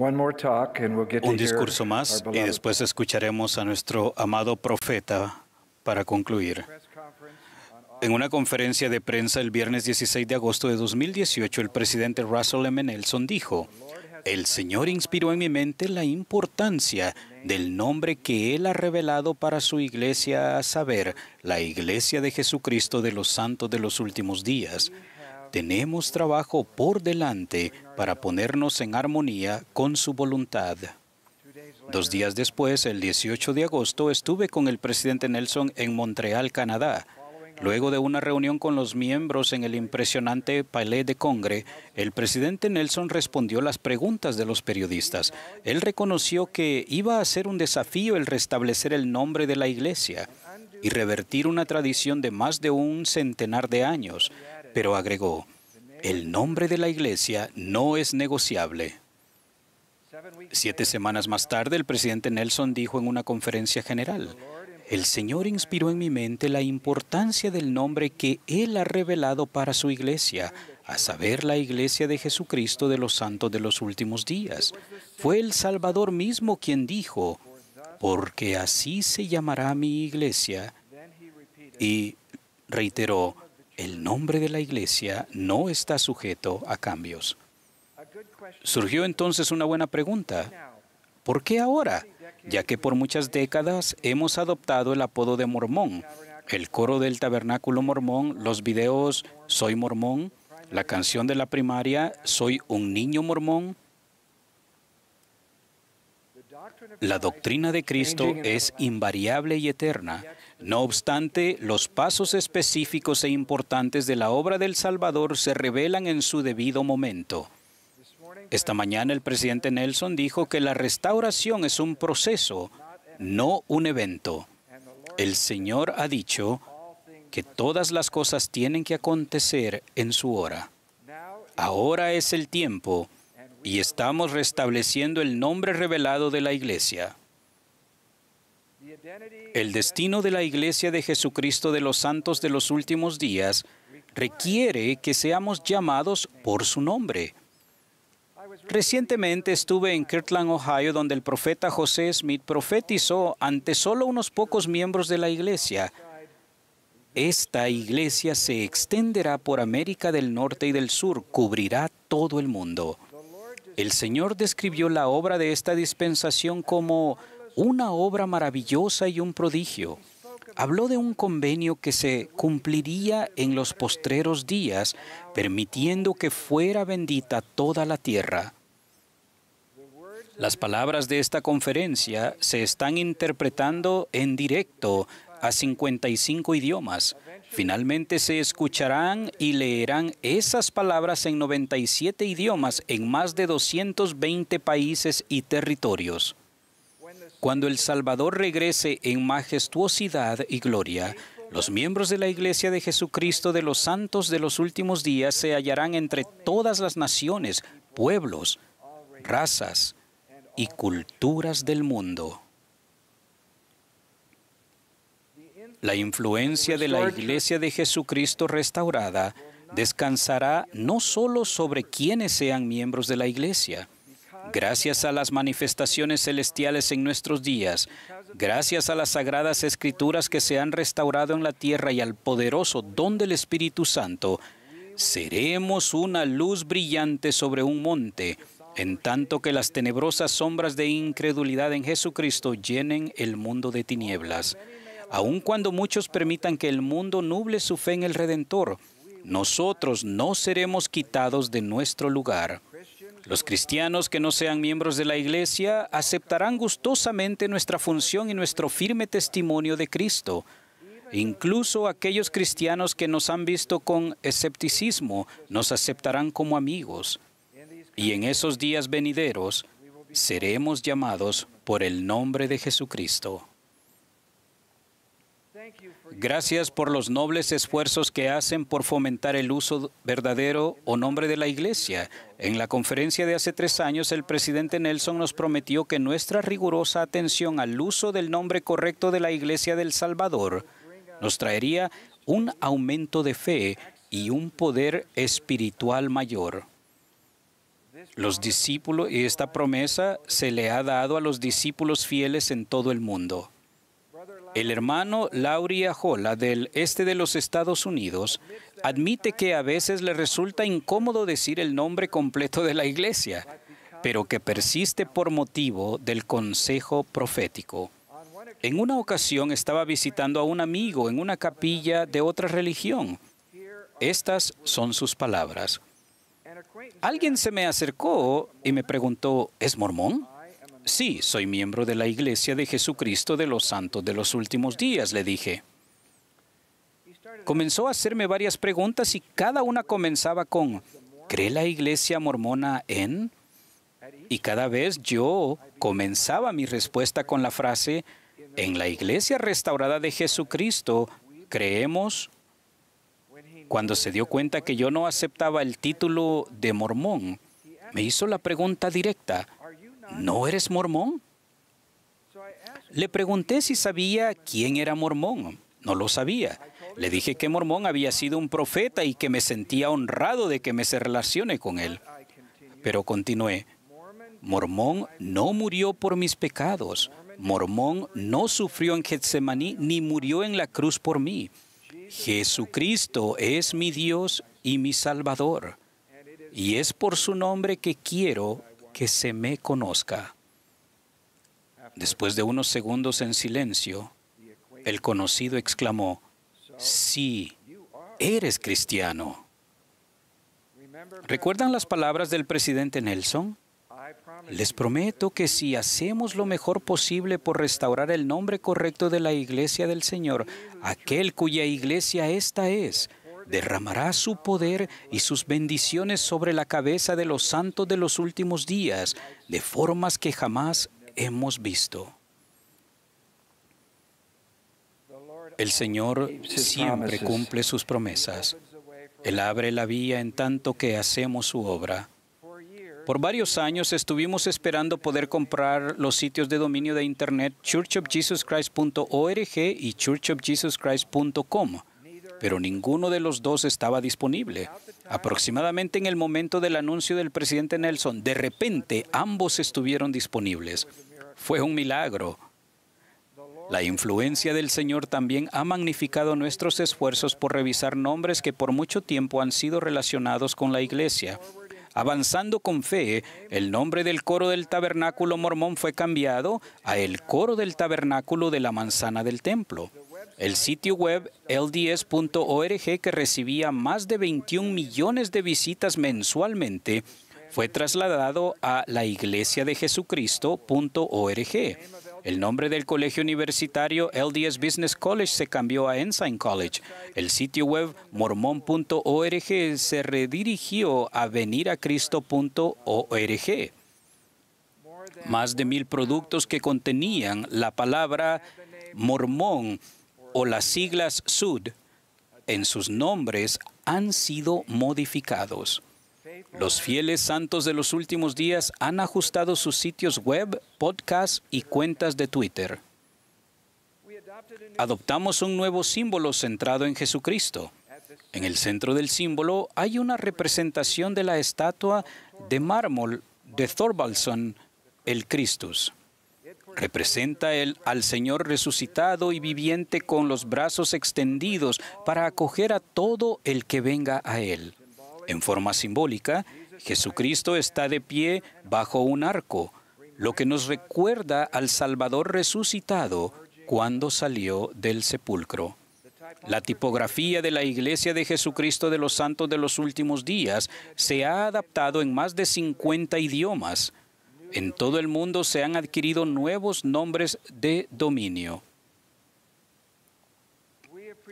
un discurso más y después escucharemos a nuestro amado profeta para concluir. En una conferencia de prensa el viernes 16 de agosto de 2018, el presidente Russell M. Nelson dijo, el Señor inspiró en mi mente la importancia del nombre que Él ha revelado para su iglesia, a saber, la iglesia de Jesucristo de los santos de los últimos días. Tenemos trabajo por delante para ponernos en armonía con su voluntad. Dos días después, el 18 de agosto, estuve con el presidente Nelson en Montreal, Canadá. Luego de una reunión con los miembros en el impresionante Palais de Congre, el presidente Nelson respondió las preguntas de los periodistas. Él reconoció que iba a ser un desafío el restablecer el nombre de la iglesia y revertir una tradición de más de un centenar de años pero agregó, el nombre de la iglesia no es negociable. Siete semanas más tarde, el presidente Nelson dijo en una conferencia general, el Señor inspiró en mi mente la importancia del nombre que Él ha revelado para su iglesia, a saber, la iglesia de Jesucristo de los santos de los últimos días. Fue el Salvador mismo quien dijo, porque así se llamará mi iglesia. Y reiteró, el nombre de la iglesia no está sujeto a cambios. Surgió entonces una buena pregunta. ¿Por qué ahora? Ya que por muchas décadas hemos adoptado el apodo de mormón, el coro del tabernáculo mormón, los videos Soy mormón, la canción de la primaria Soy un niño mormón, la doctrina de Cristo es invariable y eterna. No obstante, los pasos específicos e importantes de la obra del Salvador se revelan en su debido momento. Esta mañana el presidente Nelson dijo que la restauración es un proceso, no un evento. El Señor ha dicho que todas las cosas tienen que acontecer en su hora. Ahora es el tiempo y estamos restableciendo el nombre revelado de la Iglesia. El destino de la Iglesia de Jesucristo de los Santos de los Últimos Días requiere que seamos llamados por su nombre. Recientemente estuve en Kirtland, Ohio, donde el profeta José Smith profetizó ante solo unos pocos miembros de la iglesia. Esta iglesia se extenderá por América del Norte y del Sur, cubrirá todo el mundo. El Señor describió la obra de esta dispensación como una obra maravillosa y un prodigio. Habló de un convenio que se cumpliría en los postreros días, permitiendo que fuera bendita toda la tierra. Las palabras de esta conferencia se están interpretando en directo a 55 idiomas. Finalmente se escucharán y leerán esas palabras en 97 idiomas en más de 220 países y territorios. Cuando el Salvador regrese en majestuosidad y gloria, los miembros de la Iglesia de Jesucristo de los Santos de los últimos días se hallarán entre todas las naciones, pueblos, razas y culturas del mundo. La influencia de la Iglesia de Jesucristo restaurada descansará no solo sobre quienes sean miembros de la Iglesia, gracias a las manifestaciones celestiales en nuestros días, gracias a las sagradas escrituras que se han restaurado en la tierra y al poderoso don del Espíritu Santo, seremos una luz brillante sobre un monte, en tanto que las tenebrosas sombras de incredulidad en Jesucristo llenen el mundo de tinieblas aun cuando muchos permitan que el mundo nuble su fe en el Redentor, nosotros no seremos quitados de nuestro lugar. Los cristianos que no sean miembros de la Iglesia aceptarán gustosamente nuestra función y nuestro firme testimonio de Cristo. Incluso aquellos cristianos que nos han visto con escepticismo nos aceptarán como amigos. Y en esos días venideros seremos llamados por el nombre de Jesucristo. Gracias por los nobles esfuerzos que hacen por fomentar el uso verdadero o nombre de la Iglesia. En la conferencia de hace tres años, el presidente Nelson nos prometió que nuestra rigurosa atención al uso del nombre correcto de la Iglesia del Salvador nos traería un aumento de fe y un poder espiritual mayor. Los discípulos y esta promesa se le ha dado a los discípulos fieles en todo el mundo. El hermano Lauria Ajola, del este de los Estados Unidos, admite que a veces le resulta incómodo decir el nombre completo de la iglesia, pero que persiste por motivo del consejo profético. En una ocasión estaba visitando a un amigo en una capilla de otra religión. Estas son sus palabras. Alguien se me acercó y me preguntó, ¿es mormón? Sí, soy miembro de la Iglesia de Jesucristo de los Santos de los Últimos Días, le dije. Comenzó a hacerme varias preguntas y cada una comenzaba con, ¿cree la Iglesia mormona en? Y cada vez yo comenzaba mi respuesta con la frase, en la Iglesia restaurada de Jesucristo, creemos. Cuando se dio cuenta que yo no aceptaba el título de mormón, me hizo la pregunta directa, ¿no eres mormón? Le pregunté si sabía quién era mormón. No lo sabía. Le dije que Mormón había sido un profeta y que me sentía honrado de que me se relacione con él. Pero continué, Mormón no murió por mis pecados. Mormón no sufrió en Getsemaní ni murió en la cruz por mí. Jesucristo es mi Dios y mi Salvador. Y es por su nombre que quiero que se me conozca. Después de unos segundos en silencio, el conocido exclamó, sí, eres cristiano. ¿Recuerdan las palabras del presidente Nelson? Les prometo que si hacemos lo mejor posible por restaurar el nombre correcto de la iglesia del Señor, aquel cuya iglesia esta es, derramará su poder y sus bendiciones sobre la cabeza de los santos de los últimos días, de formas que jamás hemos visto. El Señor siempre cumple sus promesas. Él abre la vía en tanto que hacemos su obra. Por varios años estuvimos esperando poder comprar los sitios de dominio de Internet churchofjesuschrist.org y churchofjesuschrist.com pero ninguno de los dos estaba disponible. Aproximadamente en el momento del anuncio del presidente Nelson, de repente ambos estuvieron disponibles. Fue un milagro. La influencia del Señor también ha magnificado nuestros esfuerzos por revisar nombres que por mucho tiempo han sido relacionados con la iglesia. Avanzando con fe, el nombre del coro del tabernáculo mormón fue cambiado a el coro del tabernáculo de la manzana del templo. El sitio web lds.org, que recibía más de 21 millones de visitas mensualmente, fue trasladado a la iglesia de Jesucristo.org. El nombre del colegio universitario LDS Business College se cambió a Ensign College. El sitio web mormon.org se redirigió a veniracristo.org. Más de mil productos que contenían la palabra mormón o las siglas SUD en sus nombres han sido modificados. Los fieles santos de los últimos días han ajustado sus sitios web, podcasts y cuentas de Twitter. Adoptamos un nuevo símbolo centrado en Jesucristo. En el centro del símbolo hay una representación de la estatua de mármol de Thorvaldson, el Christus. Representa al Señor resucitado y viviente con los brazos extendidos para acoger a todo el que venga a Él. En forma simbólica, Jesucristo está de pie bajo un arco, lo que nos recuerda al Salvador resucitado cuando salió del sepulcro. La tipografía de la Iglesia de Jesucristo de los Santos de los Últimos Días se ha adaptado en más de 50 idiomas. En todo el mundo se han adquirido nuevos nombres de dominio.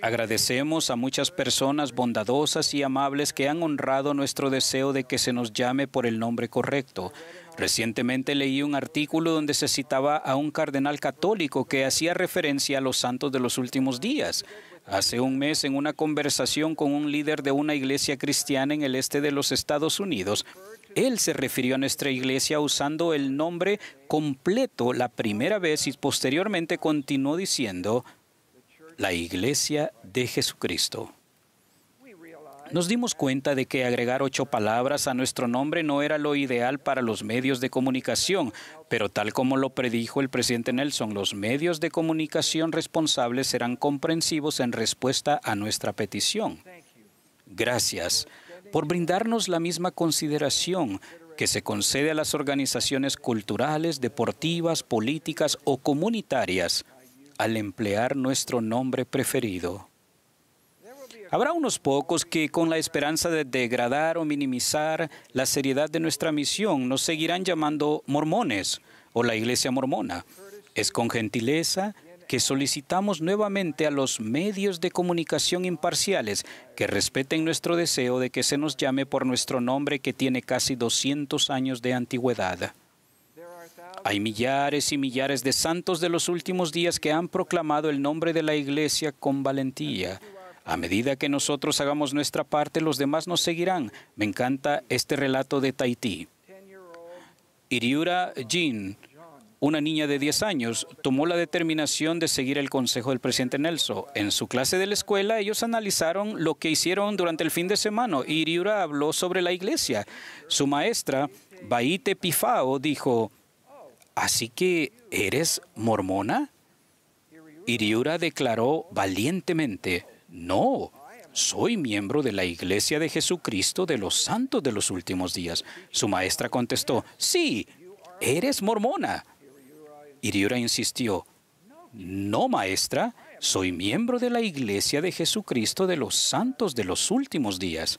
Agradecemos a muchas personas bondadosas y amables que han honrado nuestro deseo de que se nos llame por el nombre correcto. Recientemente leí un artículo donde se citaba a un cardenal católico que hacía referencia a los santos de los últimos días. Hace un mes, en una conversación con un líder de una iglesia cristiana en el este de los Estados Unidos, él se refirió a nuestra iglesia usando el nombre completo la primera vez y posteriormente continuó diciendo la iglesia de Jesucristo. Nos dimos cuenta de que agregar ocho palabras a nuestro nombre no era lo ideal para los medios de comunicación, pero tal como lo predijo el presidente Nelson, los medios de comunicación responsables serán comprensivos en respuesta a nuestra petición. Gracias por brindarnos la misma consideración que se concede a las organizaciones culturales, deportivas, políticas o comunitarias al emplear nuestro nombre preferido. Habrá unos pocos que, con la esperanza de degradar o minimizar la seriedad de nuestra misión, nos seguirán llamando mormones o la iglesia mormona. Es con gentileza que solicitamos nuevamente a los medios de comunicación imparciales que respeten nuestro deseo de que se nos llame por nuestro nombre que tiene casi 200 años de antigüedad. Hay millares y millares de santos de los últimos días que han proclamado el nombre de la Iglesia con valentía. A medida que nosotros hagamos nuestra parte, los demás nos seguirán. Me encanta este relato de Tahití. Iriura Jin, una niña de 10 años tomó la determinación de seguir el consejo del presidente Nelson. En su clase de la escuela, ellos analizaron lo que hicieron durante el fin de semana Iriura habló sobre la iglesia. Su maestra, Baite Pifao, dijo, ¿Así que eres mormona? Iriura declaró valientemente, no, soy miembro de la Iglesia de Jesucristo de los Santos de los Últimos Días. Su maestra contestó, sí, eres mormona. Iriura insistió, no maestra, soy miembro de la Iglesia de Jesucristo de los Santos de los Últimos Días.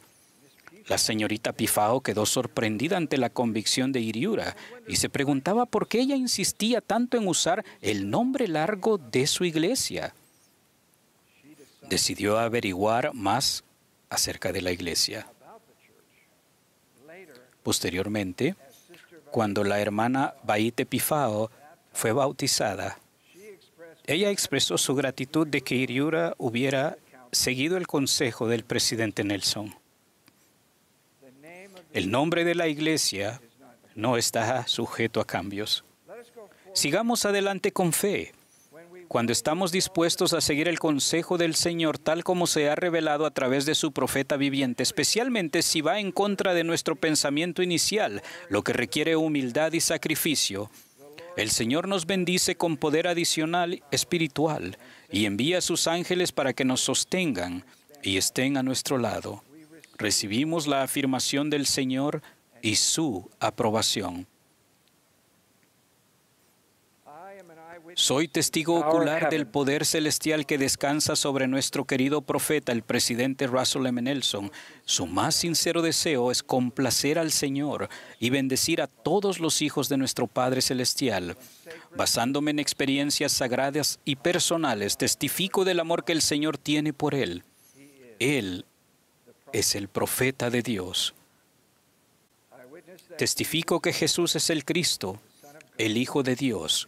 La señorita Pifao quedó sorprendida ante la convicción de Iriura y se preguntaba por qué ella insistía tanto en usar el nombre largo de su iglesia. Decidió averiguar más acerca de la iglesia. Posteriormente, cuando la hermana Baite Pifao fue bautizada. Ella expresó su gratitud de que Iriura hubiera seguido el consejo del presidente Nelson. El nombre de la iglesia no está sujeto a cambios. Sigamos adelante con fe. Cuando estamos dispuestos a seguir el consejo del Señor tal como se ha revelado a través de su profeta viviente, especialmente si va en contra de nuestro pensamiento inicial, lo que requiere humildad y sacrificio, el Señor nos bendice con poder adicional espiritual y envía a sus ángeles para que nos sostengan y estén a nuestro lado. Recibimos la afirmación del Señor y su aprobación. Soy testigo ocular del poder celestial que descansa sobre nuestro querido profeta, el presidente Russell M. Nelson. Su más sincero deseo es complacer al Señor y bendecir a todos los hijos de nuestro Padre Celestial. Basándome en experiencias sagradas y personales, testifico del amor que el Señor tiene por él. Él es el profeta de Dios. Testifico que Jesús es el Cristo, el Hijo de Dios,